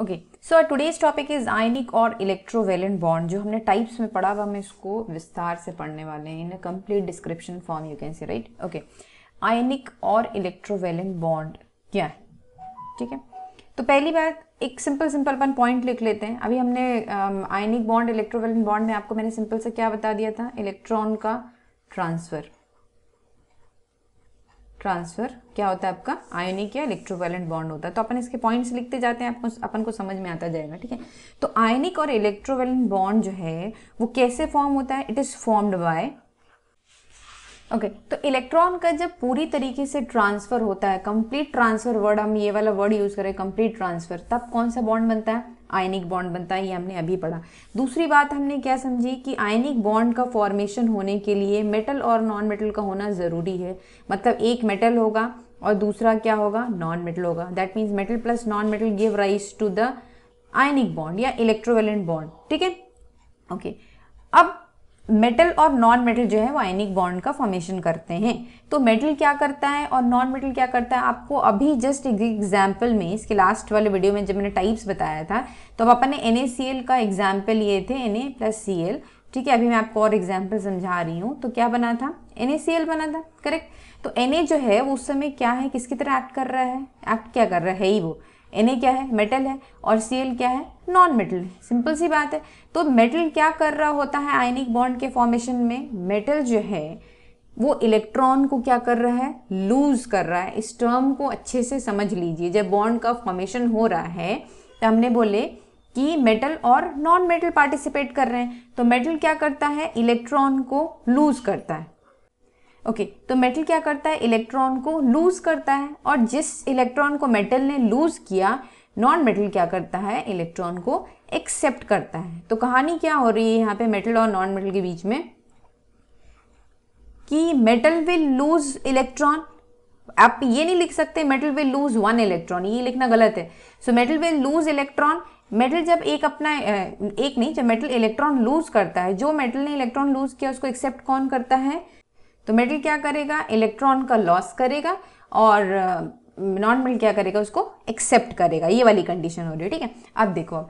okay so today's topic is ionic और electrovalent bond जो हमने टाइप्स में पढ़ा हुआ हम इसको विस्तार से पढ़ने वाले हैं in a complete description form you can see right okay ionic और इलेक्ट्रोवेलेंट बॉन्ड क्या है ठीक है तो पहली बात एक सिंपल सिंपल अपन पॉइंट लिख लेते हैं अभी हमने आयनिक बॉन्ड इलेक्ट्रोवेलेंट बॉन्ड में आपको मैंने सिंपल से क्या बता दिया था इलेक्ट्रॉन का ट्रांसफ़र ट्रांसफर क्या होता है आपका आयोनिक या इलेक्ट्रोवेलेंट बॉन्ड होता है तो अपन इसके पॉइंट्स लिखते जाते हैं आपको अपन को समझ में आता जाएगा ठीक है तो आयोनिक और इलेक्ट्रोवेलेंट बॉन्ड जो है वो कैसे फॉर्म होता है it is formed by okay okay, तो इलेक्ट्रॉन का जब पूरी तरीके से ट्रांसफर होता है कंप्लीट ट्रांसफर वर्ड हम ये वाला वर्ड यूज़ करें कंप्लीट ट्रांसफर तब कौन सा बॉन्ड बनता है आयनिक बॉन्ड बनता है ये हमने अभी पढ़ा दूसरी बात हमने क्या समझी कि आयनिक बॉन्ड का फॉर्मेशन होने के लिए मेटल और नॉन मेटल का होना ज़रूरी है मतलब एक मेटल होगा और दूसरा क्या होगा नॉन मेटल होगा that means metal plus non metal give rise to the ionic bond या इलेक्ट्रोवेलेंट बॉन्ड ठीक है ओके अब मेटल और नॉन मेटल जो है वो आयनिक बॉन्ड का फॉर्मेशन करते हैं तो मेटल क्या करता है और नॉन मेटल क्या करता है आपको अभी जस्ट एक एग्जाम्पल में इसके लास्ट वाले वीडियो में जब मैंने टाइप्स बताया था तो अब अपन ने एन का एग्जाम्पल लिए थे एन प्लस सी एल ठीक है अभी मैं आपको और एग्जाम्पल समझा रही हूँ तो क्या बना था एन बना था करेक्ट तो एन जो है वो उस समय क्या है किसकी तरह एक्ट कर रहा है एक्ट क्या कर रहा है ही वो एन क्या है मेटल है और सी क्या है नॉन मेटल है सिंपल सी बात है तो मेटल क्या कर रहा होता है आयनिक बॉन्ड के फॉर्मेशन में मेटल जो है वो इलेक्ट्रॉन को क्या कर रहा है लूज कर रहा है इस टर्म को अच्छे से समझ लीजिए जब बॉन्ड का फॉर्मेशन हो रहा है तो हमने बोले कि मेटल और नॉन मेटल पार्टिसिपेट कर रहे हैं तो मेटल क्या करता है इलेक्ट्रॉन को लूज करता है ओके okay, तो मेटल क्या करता है इलेक्ट्रॉन को लूज करता है और जिस इलेक्ट्रॉन को मेटल ने लूज किया नॉन मेटल क्या करता है इलेक्ट्रॉन को एक्सेप्ट करता है तो कहानी क्या हो रही है यहाँ पे मेटल और नॉन मेटल के बीच में कि मेटल विल लूज इलेक्ट्रॉन आप ये नहीं लिख सकते metal will lose one electron ये लिखना गलत है so metal will lose electron metal जब एक अपना एक नहीं जब मेटल इलेक्ट्रॉन लूज करता है जो मेटल ने इलेक्ट्रॉन लूज किया उसको एक्सेप्ट कौन करता है तो मेटल क्या करेगा इलेक्ट्रॉन का लॉस करेगा और नॉन मेटल क्या करेगा उसको एक्सेप्ट करेगा ये वाली कंडीशन हो रही है ठीक है अब देखो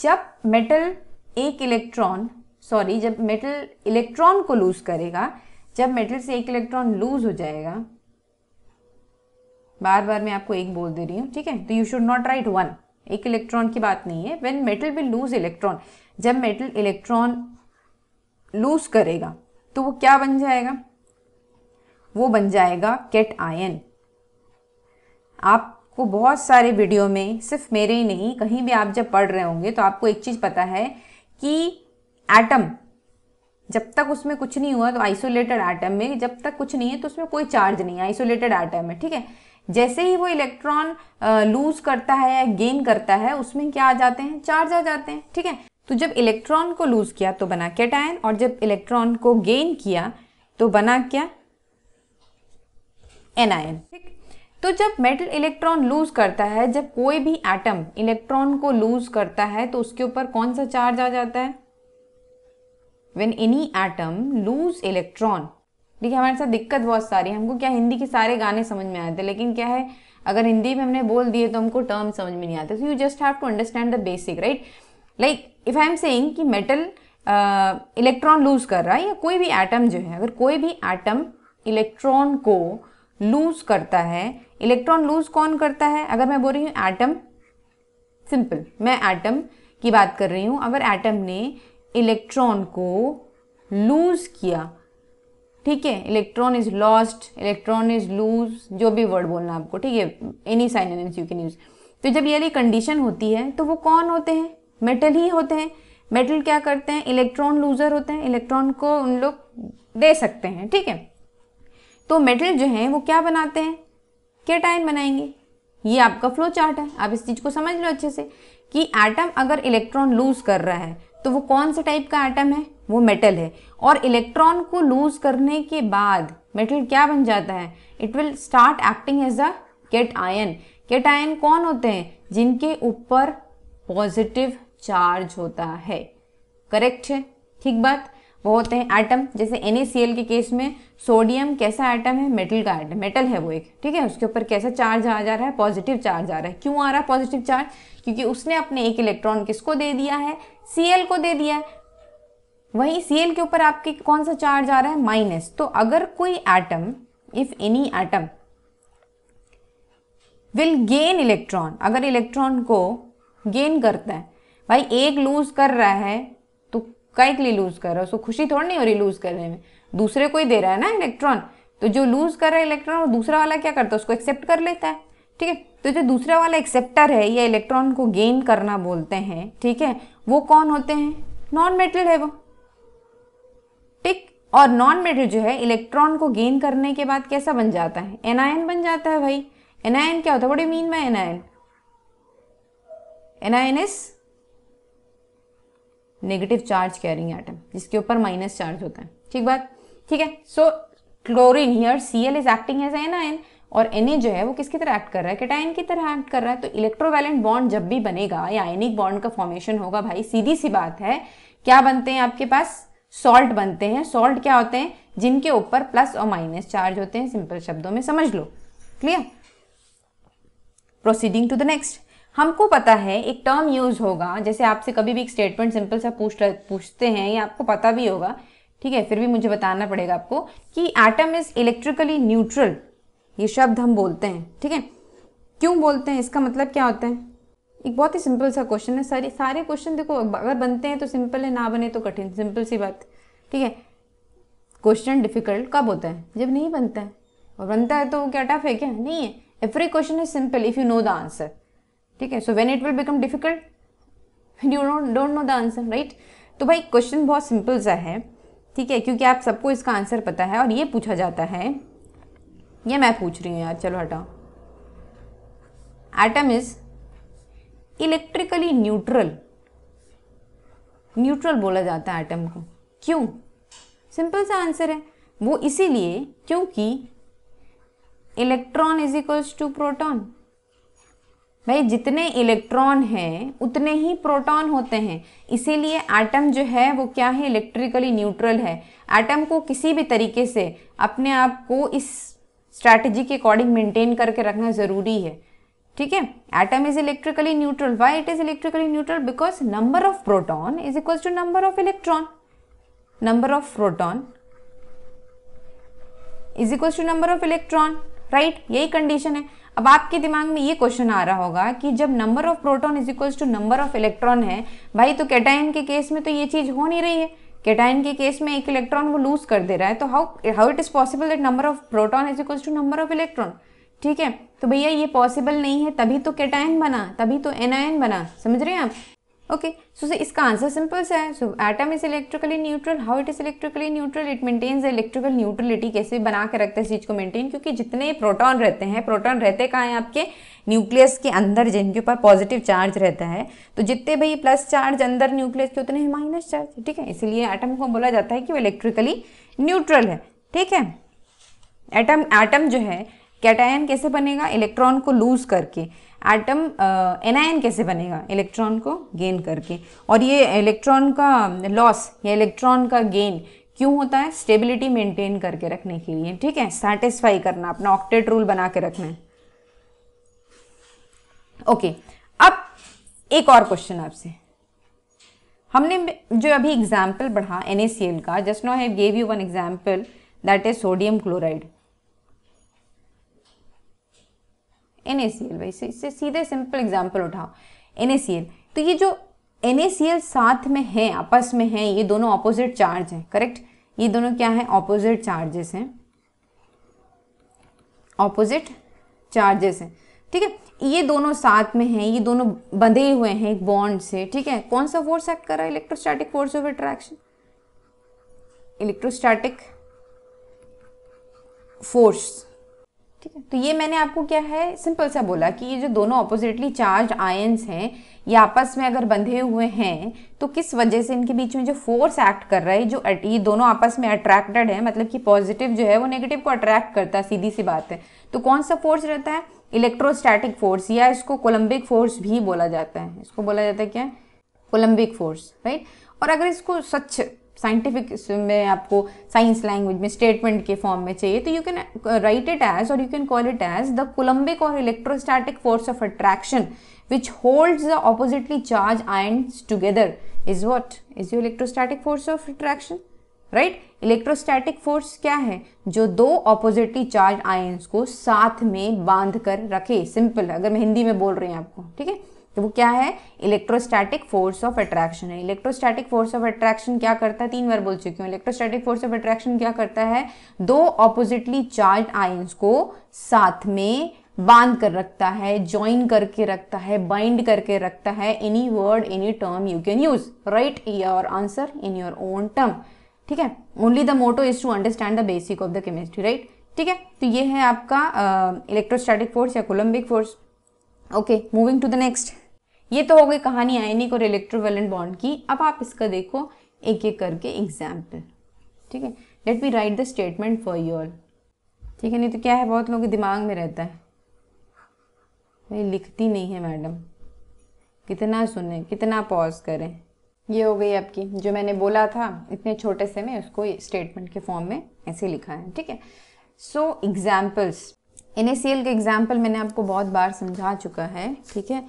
जब मेटल एक इलेक्ट्रॉन सॉरी जब मेटल इलेक्ट्रॉन को लूज करेगा जब मेटल से एक इलेक्ट्रॉन लूज हो जाएगा बार बार मैं आपको एक बोल दे रही हूँ ठीक है तो you should not write one एक इलेक्ट्रॉन की बात नहीं है when metal will lose electron जब मेटल इलेक्ट्रॉन लूज करेगा तो वो क्या बन जाएगा वो बन जाएगा केट आयन आपको बहुत सारे वीडियो में सिर्फ मेरे ही नहीं कहीं भी आप जब पढ़ रहे होंगे तो आपको एक चीज़ पता है कि एटम जब तक उसमें कुछ नहीं हुआ तो आइसोलेटेड आइटम में जब तक कुछ नहीं है तो उसमें कोई चार्ज नहीं है आइसोलेटेड आइटम में ठीक है जैसे ही वो इलेक्ट्रॉन लूज करता है या गेन करता है उसमें क्या आ जाते हैं चार्ज आ जाते हैं ठीक है तो जब इलेक्ट्रॉन को लूज किया तो बना आयन और जब इलेक्ट्रॉन को गेन किया तो बना क्या एनायन ठीक तो जब मेटल इलेक्ट्रॉन लूज करता है जब कोई भी एटम इलेक्ट्रॉन को लूज करता है तो उसके ऊपर कौन सा चार्ज आ जाता है when any atom lose electron देखिए हमारे साथ दिक्कत बहुत सारी है हमको क्या हिंदी के सारे गाने समझ में आते हैं लेकिन क्या है अगर हिंदी में हमने बोल दिए तो हमको टर्म समझ में नहीं आते so you just have to understand the basic right like if I am saying कि मेटल इलेक्ट्रॉन लूज कर रहा है या कोई भी एटम जो है अगर कोई भी एटम इलेक्ट्रॉन को लूज करता है इलेक्ट्रॉन लूज कौन करता है अगर मैं बोल रही हूँ एटम सिंपल मैं एटम की बात कर रही हूँ अगर एटम ने इलेक्ट्रॉन को लूज किया ठीक है electron is lost electron is lose जो भी वर्ड बोलना आपको ठीक है any synonym you can use तो जब ये कंडीशन होती है तो वो कौन होते हैं मेटल ही होते हैं मेटल क्या करते हैं इलेक्ट्रॉन लूजर होते हैं इलेक्ट्रॉन को उन लोग दे सकते हैं ठीक है तो मेटल जो हैं वो क्या बनाते हैं केटाइन बनाएंगे ये आपका फ्लो चार्ट है आप इस चीज़ को समझ लो अच्छे से कि एटम अगर इलेक्ट्रॉन लूज कर रहा है तो वो कौन से टाइप का एटम है वो मेटल है और इलेक्ट्रॉन को लूज करने के बाद मेटल क्या बन जाता है it will start acting as a cation cation कौन होते हैं जिनके ऊपर पॉजिटिव चार्ज होता है करेक्ट है ठीक बात वो होते हैं एटम जैसे एन के केस में सोडियम कैसा आइटम है मेटल का आइटम मेटल है वो एक ठीक है उसके ऊपर कैसा चार्ज आ जा रहा है पॉजिटिव चार्ज आ रहा है क्यों आ रहा है पॉजिटिव चार्ज क्योंकि उसने अपने एक इलेक्ट्रॉन किसको दे दिया है सी को दे दिया है वहीं सी के ऊपर आपके कौन सा चार्ज आ रहा है माइनस तो अगर कोई atom if any atom will gain electron अगर इलेक्ट्रॉन को गेन करता है भाई एक लूज कर रहा है काय के लिए लूज कर रहा है उसको खुशी थोड़ी नहीं हो रही लूज करने में दूसरे को ही दे रहा है ना इलेक्ट्रॉन तो जो लूज कर रहा है इलेक्ट्रॉन वो दूसरा वाला क्या करता है उसको एक्सेप्ट कर लेता है ठीक है तो जो दूसरा वाला एक्सेप्टर है या इलेक्ट्रॉन को गेन करना बोलते हैं ठीक है वो कौन होते हैं नॉन मेटल है वो ठीक और नॉन मेटल जो है इलेक्ट्रॉन को गेन करने के बाद कैसा बन जाता है एनायन बन जाता है भाई एनायन क्या होता है वॉट मीन में anion anion is negative charge carrying atom जिसके ऊपर माइनस चार्ज होता है ठीक बात ठीक है so chlorine here C L is acting as an ion और एन जो है वो किसकी तरह एक्ट कर रहा है कैटाइन की तरह एक्ट कर रहा है तो इलेक्ट्रोवैलेंट बॉन्ड जब भी बनेगा या आयनिक बॉन्ड का फॉर्मेशन होगा भाई सीधी सी बात है क्या बनते हैं आपके पास सॉल्ट बनते हैं सॉल्ट क्या होते हैं जिनके ऊपर प्लस और माइनस चार्ज होते हैं सिंपल शब्दों में समझ लो clear proceeding to the next हमको पता है एक टर्म यूज होगा जैसे आपसे कभी भी एक स्टेटमेंट सिंपल सा पूछ पूछते हैं या आपको पता भी होगा ठीक है फिर भी मुझे बताना पड़ेगा आपको कि एटम इज़ इलेक्ट्रिकली न्यूट्रल ये शब्द हम बोलते हैं ठीक है क्यों बोलते हैं इसका मतलब क्या होता है एक बहुत ही सिंपल सा क्वेश्चन है सारे सारे क्वेश्चन देखो अगर बनते हैं तो सिंपल है ना बने तो कठिन सिंपल सी बात ठीक है क्वेश्चन डिफिकल्ट कब होता है जब नहीं बनता है और बनता है तो क्या टफ है क्या नहीं है every question is simple if you know the answer ठीक है so when it will become difficult you don't know the answer right तो भाई क्वेश्चन बहुत सिंपल सा है ठीक है क्योंकि आप सबको इसका आंसर पता है और ये पूछा जाता है ये मैं पूछ रही हूँ यार चलो हटा atom is electrically neutral neutral बोला जाता है एटम को क्यों सिंपल सा आंसर है वो इसीलिए क्योंकि electron is equals to proton भाई जितने इलेक्ट्रॉन हैं उतने ही प्रोटॉन होते हैं इसीलिए आटम जो है वो क्या है इलेक्ट्रिकली न्यूट्रल है आटम को किसी भी तरीके से अपने आप को इस स्ट्रैटेजी के अकॉर्डिंग मेंटेन करके रखना ज़रूरी है ठीक है atom is electrically neutral why it is electrically neutral because number of proton is equal to number of electron number of proton is equal to number of electron right यही condition है अब आपके दिमाग में ये क्वेश्चन आ रहा होगा कि जब number of proton is equals to number of electron है भाई तो कैटाइन के केस में तो ये चीज़ हो नहीं रही है कैटाइन के केस में एक इलेक्ट्रॉन वो लूज कर दे रहा है तो how how it is possible that number of proton is equals to number of electron ठीक है तो भैया ये पॉसिबल नहीं है तभी तो कैटाइन बना तभी तो एनआईन बना समझ रहे हैं आप ओके सो सर इसका आंसर सिंपल सा है so atom is electrically neutral how it is electrically neutral it maintains electrical neutrality कैसे बना के रखते हैं इस चीज़ को मेंटेन क्योंकि जितने प्रोटॉन रहते हैं प्रोटॉन रहते कहाँ हैं आपके न्यूक्लियस के अंदर जिनके ऊपर पॉजिटिव चार्ज रहता है तो जितने भी प्लस चार्ज अंदर न्यूक्लियस के उतने माइनस चार्ज ठीक है इसीलिए एटम को बोला जाता है कि वो इलेक्ट्रिकली न्यूट्रल है ठीक है एटम एटम जो है कैटायन कैसे बनेगा इलेक्ट्रॉन को लूज करके एटम एनायन uh, कैसे बनेगा इलेक्ट्रॉन को गेन करके और ये इलेक्ट्रॉन का लॉस या इलेक्ट्रॉन का गेन क्यों होता है स्टेबिलिटी मेंटेन करके रखने के लिए ठीक है सेटिस्फाई करना अपना ऑक्टेट रूल बना के रखना है ओके अब एक और क्वेश्चन आपसे हमने जो अभी एग्जाम्पल बढ़ा एन का just no have gave you one example that is sodium chloride N A C L भाई इससे सीधे सिंपल एग्जाम्पल उठाओ एन ए सी एल तो ये जो एन ए सी एल साथ में है आपस में है ये दोनों ऑपोजिट चार्ज हैं करेक्ट ये दोनों क्या हैं ऑपोजिट चार्जेस हैं ऑपोजिट चार्जेस हैं ठीक है ये दोनों साथ में हैं ये दोनों बंधे हुए हैं एक बॉन्ड से ठीक है कौन सा फोर्स एक्ट कर रहा है electrostatic force of attraction electrostatic force ठीक है तो ये मैंने आपको क्या है सिंपल सा बोला कि ये जो दोनों अपोजिटली चार्ज आयन्स हैं ये आपस में अगर बंधे हुए हैं तो किस वजह से इनके बीच में जो फोर्स एक्ट कर रहा है जो ये दोनों आपस में अट्रैक्टेड है मतलब कि पॉजिटिव जो है वो नेगेटिव को अट्रैक्ट करता है सीधी सी बात है तो कौन सा फोर्स रहता है इलेक्ट्रोस्टैटिक फोर्स या इसको कोलम्बिक फोर्स भी बोला जाता है इसको बोला जाता है क्या कोलम्बिक फोर्स राइट और अगर इसको स्वच्छ साइंटिफिक में आपको साइंस लैंग्वेज में स्टेटमेंट के फॉर्म में चाहिए तो you can write it as और you can call it as the coulombic और electrostatic force of attraction which hold the oppositely charge ions together is what is you electrostatic force of attraction right electrostatic force क्या है जो दो oppositely charge ions को साथ में बांध कर रखे सिंपल अगर मैं हिंदी में बोल रही हूँ आपको ठीक है तो वो क्या है इलेक्ट्रोस्टैटिक फोर्स ऑफ अट्रैक्शन है इलेक्ट्रोस्टैटिक फोर्स ऑफ अट्रैक्शन क्या करता है तीन बार बोल चुकी हूँ इलेक्ट्रोस्टैटिक फोर्स ऑफ अट्रैक्शन क्या करता है दो ऑपोजिटली चार्ज आयंस को साथ में बांध कर रखता है ज्वाइन करके रखता है बाइंड करके रखता है any word any term you can use right your answer in your own term ठीक है only the motto is to understand the basic of the chemistry right ठीक है तो ये है आपका इलेक्ट्रोस्टैटिक uh, फोर्स या coulombic force okay moving to the next ये तो हो गई कहानी आयनिक और इलेक्ट्रोवेलेंट बॉन्ड की अब आप इसका देखो एक एक करके एग्जाम्पल ठीक है let me write the statement for you all ठीक है नहीं तो क्या है बहुत लोगों के दिमाग में रहता है भाई लिखती नहीं है मैडम कितना सुने कितना पॉज करें ये हो गई आपकी जो मैंने बोला था इतने छोटे से में उसको स्टेटमेंट के फॉर्म में ऐसे लिखा है ठीक है सो एग्जाम्पल्स एन के एग्जाम्पल मैंने आपको बहुत बार समझा चुका है ठीक है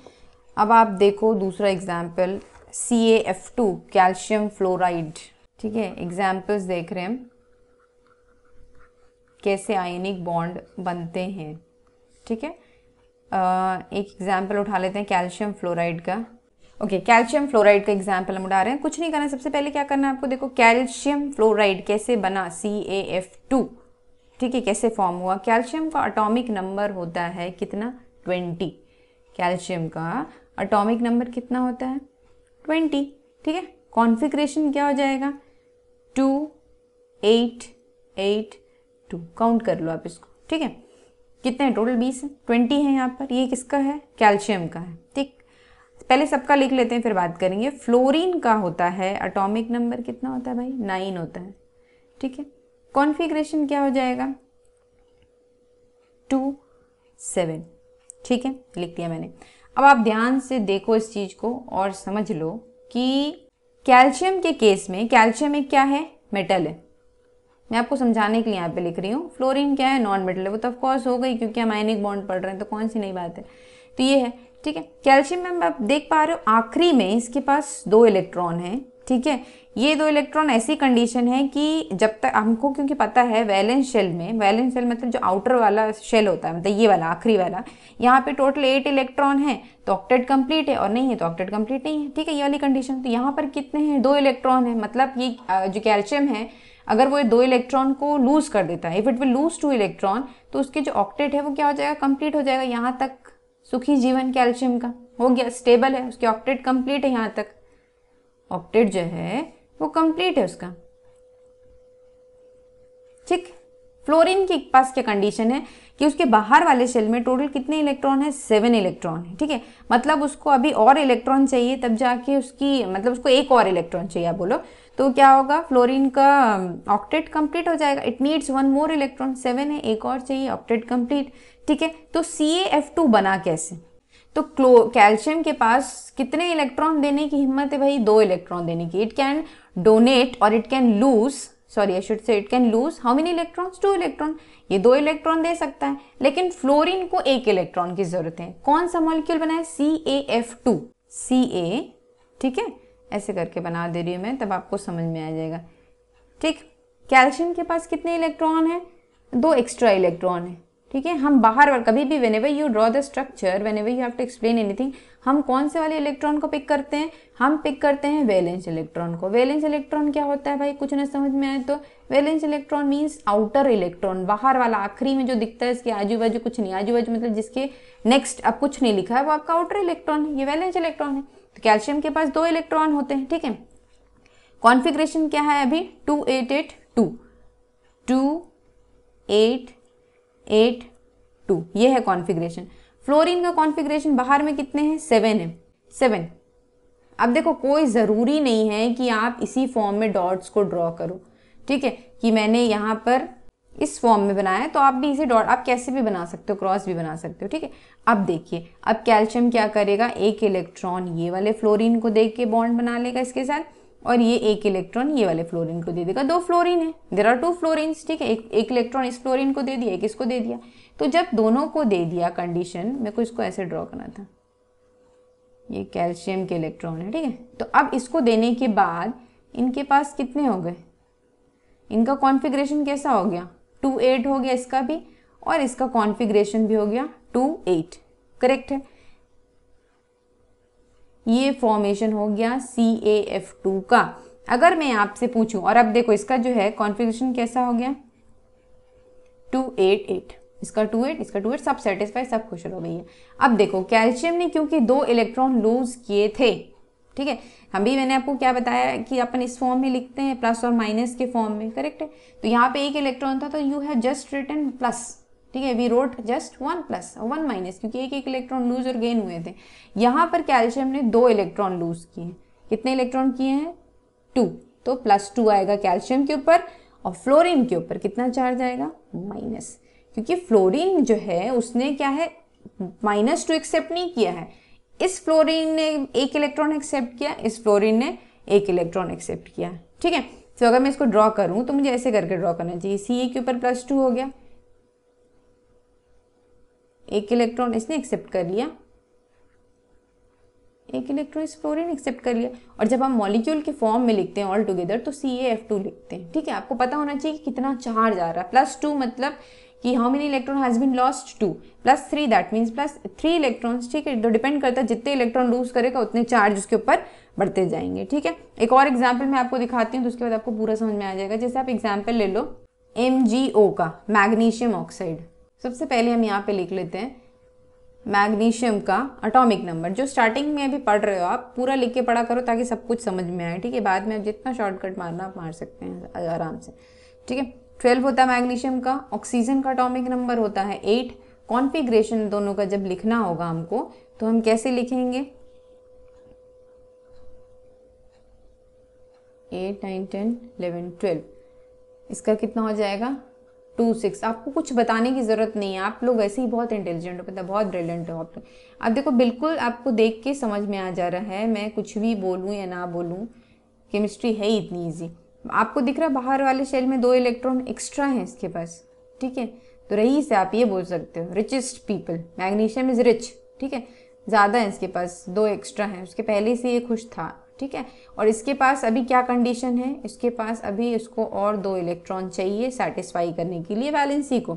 अब आप देखो दूसरा example C A F two calcium fluoride ठीक है एग्जाम्पल्स देख रहे हैं कैसे आयनिक बॉन्ड बनते हैं ठीक है एक एग्जाम्पल उठा लेते हैं कैल्शियम फ्लोराइड का ओके कैल्शियम फ्लोराइड का एग्जाम्पल हम उठा रहे हैं कुछ नहीं करना सबसे पहले क्या करना है आपको देखो कैल्शियम फ्लोराइड कैसे बना सी ए एफ टू ठीक है कैसे फॉर्म हुआ कैल्शियम का अटोमिक नंबर होता है कितना ट्वेंटी कैल्शियम का अटोमिक नंबर कितना होता है ट्वेंटी ठीक है कॉन्फिग्रेशन क्या हो जाएगा two eight eight two count कर लो आप इसको ठीक है कितने टोटल बीस है ट्वेंटी है यहाँ पर ये किसका है कैल्शियम का है ठीक पहले सबका लिख लेते हैं फिर बात करेंगे फ्लोरीन का होता है अटोमिक नंबर कितना होता है भाई नाइन होता है ठीक है कॉन्फिग्रेशन क्या हो जाएगा टू सेवन ठीक है लिख दिया मैंने अब आप ध्यान से देखो इस चीज़ को और समझ लो कि कैल्शियम के केस में कैल्शियम एक क्या है मेटल है मैं आपको समझाने के लिए यहाँ पे लिख रही हूँ फ्लोरीन क्या है नॉन मेटल है वो तो ऑफकोर्स हो गई क्योंकि हम आयनिक बॉन्ड पढ़ रहे हैं तो कौन सी नई बात है तो ये है ठीक है कैल्शियम में आप देख पा रहे हो आखिरी में इसके पास दो इलेक्ट्रॉन है ठीक है ये दो इलेक्ट्रॉन ऐसी कंडीशन है कि जब तक हमको क्योंकि पता है वैलेंस शेल में वैलेंस शेल मतलब जो आउटर वाला शेल होता है मतलब ये वाला आखिरी वाला यहाँ पे टोटल एट इलेक्ट्रॉन है तो ऑक्टेट कंप्लीट है और नहीं है तो ऑक्टेट कंप्लीट नहीं है ठीक है ये वाली कंडीशन तो यहाँ पर कितने हैं दो इलेक्ट्रॉन है मतलब ये जो कैल्शियम है अगर वो दो इलेक्ट्रॉन को लूज कर देता है if it will lose two electron तो उसके जो ऑक्टेट है वो क्या हो जाएगा कंप्लीट हो जाएगा यहाँ तक सुखी जीवन कैल्शियम का हो गया स्टेबल है उसके ऑक्टेट कंप्लीट है यहाँ तक ऑक्टेट जो है वो कंप्लीट है उसका ठीक फ्लोरीन के पास क्या कंडीशन है कि उसके बाहर वाले शेल में टोटल कितने इलेक्ट्रॉन है सेवन इलेक्ट्रॉन है ठीक है मतलब उसको अभी और इलेक्ट्रॉन चाहिए तब जाके उसकी मतलब उसको एक और इलेक्ट्रॉन चाहिए आप बोलो तो क्या होगा फ्लोरीन का ऑक्टेट um, कंप्लीट हो जाएगा it needs one more electron seven है एक और चाहिए ऑक्टेट कंप्लीट ठीक है तो सी बना कैसे तो क्लो कैल्शियम के पास कितने इलेक्ट्रॉन देने की हिम्मत है भाई दो इलेक्ट्रॉन देने की इट कैन डोनेट और it can lose sorry I should say it can lose how many electrons two electron ये दो इलेक्ट्रॉन दे सकता है लेकिन फ्लोरीन को एक इलेक्ट्रॉन की जरूरत है कौन सा मॉलिक्यूल बना है सी ए एफ टू सी ए ठीक है ऐसे करके बना दे रही हूँ मैं तब आपको समझ में आ जाएगा ठीक कैल्शियम के पास कितने इलेक्ट्रॉन है दो एक्स्ट्रा इलेक्ट्रॉन है ठीक है हम बाहर कभी भी whenever you draw the structure whenever you have to explain anything हम कौन से वाले इलेक्ट्रॉन को पिक करते हैं हम पिक करते हैं वेलेंस इलेक्ट्रॉन को वेलेंस इलेक्ट्रॉन क्या होता है भाई कुछ ना समझ में आए तो valence electron means outer electron बाहर वाला आखिरी में जो दिखता है इसके आजू बाजू कुछ नहीं आजू बाजू मतलब जिसके नेक्स्ट अब कुछ नहीं लिखा है वो आपका आउटर इलेक्ट्रॉन है ये वेलेंस इलेक्ट्रॉन है तो कैल्शियम के पास दो इलेक्ट्रॉन होते हैं ठीक है कॉन्फिग्रेशन क्या है अभी two eight eight two two eight eight two ये है कॉन्फिग्रेशन फ्लोरीन का कॉन्फिग्रेशन बाहर में कितने हैं सेवन है सेवन अब देखो कोई ज़रूरी नहीं है कि आप इसी फॉर्म में डॉट्स को ड्रॉ करो ठीक है कि मैंने यहाँ पर इस फॉर्म में बनाया तो आप भी इसे डॉट आप कैसे भी बना सकते हो क्रॉस भी बना सकते हो ठीक है अब देखिए अब कैल्शियम क्या करेगा एक इलेक्ट्रॉन ये वाले फ्लोरीन को देख के बॉन्ड बना लेगा इसके साथ और ये एक इलेक्ट्रॉन ये वाले फ्लोरीन को दे देगा दो फ्लोरीन है देर आर टू फ्लोरिन ठीक है एक एक इलेक्ट्रॉन इस फ्लोरिन को दे दिया एक इसको दे दिया तो जब दोनों को दे दिया कंडीशन मेरे को इसको ऐसे ड्रॉ करना था ये कैल्शियम के इलेक्ट्रॉन है ठीक है तो अब इसको देने के बाद इनके पास कितने हो गए इनका कॉन्फिग्रेशन कैसा हो गया टू एट हो गया इसका भी और इसका कॉन्फिग्रेशन भी हो गया टू एट करेक्ट है ये फॉर्मेशन हो गया सी ए एफ टू का अगर मैं आपसे पूछूं और अब देखो इसका जो है कॉन्फ़िगरेशन कैसा हो गया टू एट एट इसका टू एट इसका टू एट सब सेटिस्फाई सब खुश हो गई है अब देखो कैल्शियम ने क्योंकि दो इलेक्ट्रॉन लूज किए थे ठीक है हम भी मैंने आपको क्या बताया कि अपन इस फॉर्म में लिखते हैं प्लस और माइनस के फॉर्म में करेक्ट है तो यहाँ पे एक इलेक्ट्रॉन था तो you have just return plus ठीक है we wrote just one plus और वन माइनस क्योंकि एक एक इलेक्ट्रॉन लूज और गेन हुए थे यहाँ पर कैल्शियम ने दो इलेक्ट्रॉन लूज किए कितने इलेक्ट्रॉन किए हैं टू तो प्लस टू आएगा कैल्शियम के ऊपर और फ्लोरीन के ऊपर कितना चार्ज आएगा माइनस क्योंकि फ्लोरीन जो है उसने क्या है माइनस टू एक्सेप्ट नहीं किया है इस फ्लोरीन ने एक इलेक्ट्रॉन एक्सेप्ट किया इस फ्लोरीन ने एक इलेक्ट्रॉन एक्सेप्ट किया ठीक है तो अगर मैं इसको ड्रॉ करूं तो मुझे ऐसे करके ड्रॉ करना चाहिए सी ए के ऊपर प्लस टू हो गया एक इलेक्ट्रॉन इसने एक्सेप्ट कर लिया एक इलेक्ट्रॉन इस फ्लोरिन एक्सेप्ट कर लिया और जब हम मॉलिक्यूल के फॉर्म में लिखते हैं ऑल टुगेदर तो सी एफ टू लिखते हैं ठीक है आपको पता होना चाहिए कि कितना चार्ज आ रहा है प्लस टू मतलब कि how many electron has been lost two plus three that means plus three electrons ठीक है तो डिपेंड करता है जितने इलेक्ट्रॉन लूज करेगा उतने चार्ज उसके ऊपर बढ़ते जाएंगे ठीक है एक और एग्जाम्पल मैं आपको दिखाती हूँ तो उसके बाद आपको पूरा समझ में आ जाएगा जैसे आप एग्जाम्पल ले लो एम का मैग्नीशियम ऑक्साइड सबसे पहले हम यहाँ पे लिख लेते हैं मैग्नीशियम का अटोमिक नंबर जो स्टार्टिंग में अभी पढ़ रहे हो आप पूरा लिख के पढ़ा करो ताकि सब कुछ समझ में आए ठीक है बाद में आप जितना शॉर्टकट मारना आप मार सकते हैं आराम से ठीक है ट्वेल्व होता है मैग्नीशियम का ऑक्सीजन का अटोमिक नंबर होता है एट कॉन्फिग्रेशन दोनों का जब लिखना होगा हमको तो हम कैसे लिखेंगे eight nine ten eleven twelve इसका कितना हो जाएगा टू सिक्स आपको कुछ बताने की ज़रूरत नहीं है आप लोग वैसे ही बहुत इंटेलिजेंट हो पता मतलब बहुत ब्रिलियंट हो आप लोग आप देखो बिल्कुल आपको देख के समझ में आ जा रहा है मैं कुछ भी बोलूँ या ना बोलूँ केमिस्ट्री है ही इतनी ईजी आपको दिख रहा बाहर वाले शेल में दो इलेक्ट्रॉन एक्स्ट्रा हैं इसके पास ठीक है तो रही से आप ये बोल सकते हो richest people magnesium is rich ठीक है ज़्यादा है इसके पास दो एक्स्ट्रा हैं उसके पहले से ये खुश था ठीक है और इसके पास अभी क्या कंडीशन है इसके पास अभी इसको और दो इलेक्ट्रॉन चाहिए सेटिस्फाई करने के लिए वैलेंसी को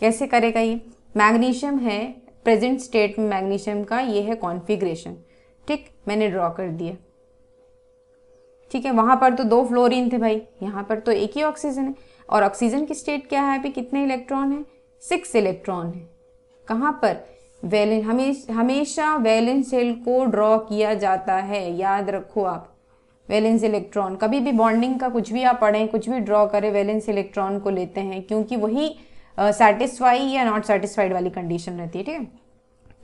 कैसे करेगा ये मैग्नीशियम है प्रेजेंट स्टेट में मैग्नीशियम का ये है कॉन्फिग्रेशन ठीक मैंने ड्रॉ कर दिया ठीक है वहाँ पर तो दो फ्लोरीन थे भाई यहाँ पर तो एक ही ऑक्सीजन है और ऑक्सीजन की स्टेट क्या है अभी कितने इलेक्ट्रॉन है सिक्स इलेक्ट्रॉन है कहाँ पर वेलिन हमेश, हमेशा वेलिन सेल को ड्रॉ किया जाता है याद रखो आप वैलेंस इलेक्ट्रॉन कभी भी बॉन्डिंग का कुछ भी आप पढ़ें कुछ भी ड्रॉ करें वैलेंस इलेक्ट्रॉन को लेते हैं क्योंकि वही सेटिस्फाई uh, या नॉट सेटिस्फाइड वाली कंडीशन रहती है ठीक है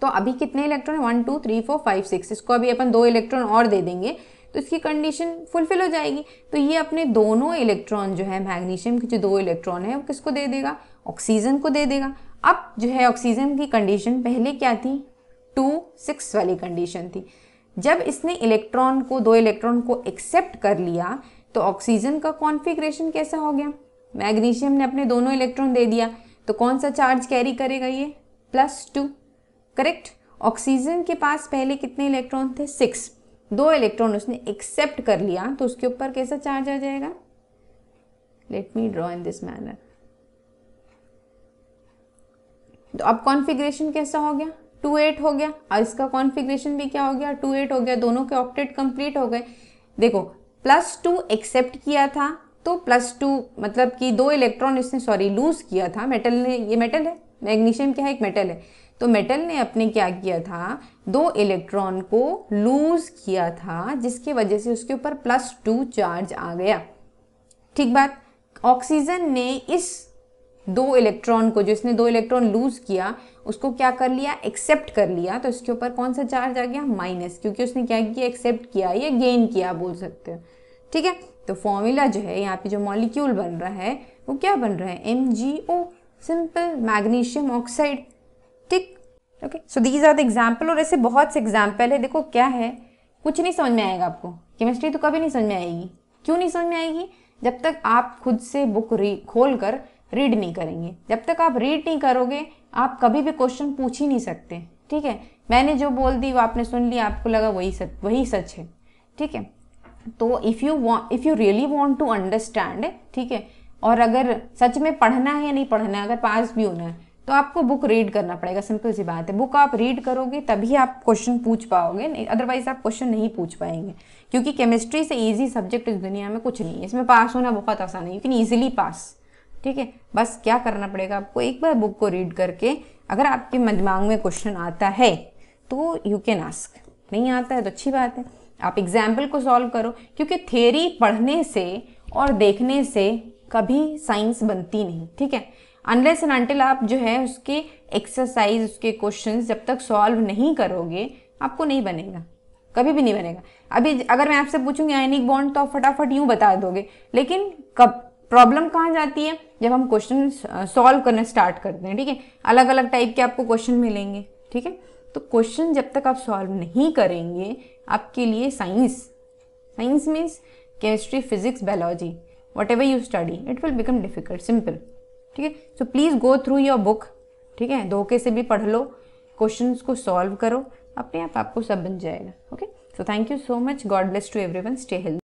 तो अभी कितने electron one two three four five six इसको अभी अपन दो इलेक्ट्रॉन और दे देंगे तो इसकी कंडीशन फुलफिल हो जाएगी तो ये अपने दोनों इलेक्ट्रॉन जो है मैग्नीशियम के जो दो इलेक्ट्रॉन है वो किसको दे देगा ऑक्सीजन को दे देगा अब जो है ऑक्सीजन की कंडीशन पहले क्या थी टू सिक्स वाली कंडीशन थी जब इसने इलेक्ट्रॉन को दो इलेक्ट्रॉन को एक्सेप्ट कर लिया तो ऑक्सीजन का कॉन्फिग्रेशन कैसा हो गया मैग्नीशियम ने अपने दोनों इलेक्ट्रॉन दे दिया तो कौन सा चार्ज कैरी करेगा ये प्लस टू करेक्ट ऑक्सीजन के पास पहले कितने इलेक्ट्रॉन थे सिक्स दो इलेक्ट्रॉन उसने एक्सेप्ट कर लिया तो उसके ऊपर कैसा चार्ज आ जाएगा let me draw in this manner तो अब कॉन्फिग्रेशन कैसा हो गया टू एट हो गया और इसका कॉन्फिग्रेशन भी क्या हो गया टू एट हो गया दोनों के ऑक्टेट कंप्लीट हो गए देखो प्लस टू एक्सेप्ट किया था तो प्लस टू मतलब कि दो इलेक्ट्रॉन इसने सॉरी लूज किया था मेटल ने ये मेटल है मैग्नीशियम क्या है एक मेटल है तो मेटल ने अपने क्या किया था दो इलेक्ट्रॉन को लूज किया था जिसकी वजह से उसके ऊपर प्लस टू चार्ज आ गया ठीक बात ऑक्सीजन ने इस दो इलेक्ट्रॉन को जो इसने दो इलेक्ट्रॉन लूज किया उसको क्या कर लिया एक्सेप्ट कर लिया तो इसके ऊपर कौन सा चार्ज आ गया माइनस क्योंकि उसने क्या किया एक्सेप्ट किया या गेन किया बोल सकते हो ठीक है तो फॉर्मूला जो है यहाँ पे जो मॉलिक्यूल बन रहा है वो क्या बन रहा है M G O simple magnesium oxide ठीक okay so these are the example और ऐसे बहुत से एग्जाम्पल है देखो क्या है कुछ नहीं समझ में आएगा आपको केमिस्ट्री तो कभी नहीं समझ में आएगी क्यों नहीं समझ में आएगी जब तक आप खुद से बुक री खोल कर रीड नहीं करेंगे जब तक आप रीड नहीं करोगे आप कभी भी क्वेश्चन पूछ ही नहीं सकते ठीक है मैंने जो बोल दी वो आपने सुन लिया आपको लगा वही सच वही सच है ठीक है तो if you want if you really want to understand ठीक है और अगर सच में पढ़ना है या नहीं पढ़ना है अगर पास भी होना है तो आपको बुक रीड करना पड़ेगा सिंपल सी बात है बुक आप रीड करोगे तभी आप क्वेश्चन पूछ पाओगे नहीं अदरवाइज आप क्वेश्चन नहीं पूछ पाएंगे क्योंकि केमिस्ट्री से ईजी सब्जेक्ट इस दुनिया में कुछ नहीं है इसमें पास होना बहुत आसान है यू कैन ईजिली पास ठीक है बस क्या करना पड़ेगा आपको एक बार बुक को रीड करके अगर आपके दिमाग में क्वेश्चन आता है तो यू कैन आस्क नहीं आता है तो अच्छी बात है आप एग्जाम्पल को सॉल्व करो क्योंकि थेरी पढ़ने से और देखने से कभी साइंस बनती नहीं ठीक है अनलेस एंड अनटिल आप जो है उसके एक्सरसाइज उसके क्वेश्चन जब तक सॉल्व नहीं करोगे आपको नहीं बनेगा कभी भी नहीं बनेगा अभी अगर मैं आपसे पूछूंगी आयनिक बॉन्ड तो आप फटाफट यूँ बता दोगे लेकिन कब प्रॉब्लम कहाँ जाती है जब हम क्वेश्चन सॉल्व करना स्टार्ट करते हैं ठीक है अलग अलग टाइप के आपको क्वेश्चन मिलेंगे ठीक है तो क्वेश्चन जब तक आप सॉल्व नहीं करेंगे आपके लिए science science means chemistry physics biology whatever you study it will become difficult simple ठीक है so please go through your book ठीक है धोखे से भी पढ़ लो क्वेश्चन को सॉल्व करो अपने आप आपको सब बन जाएगा okay so thank you so much God bless to everyone stay health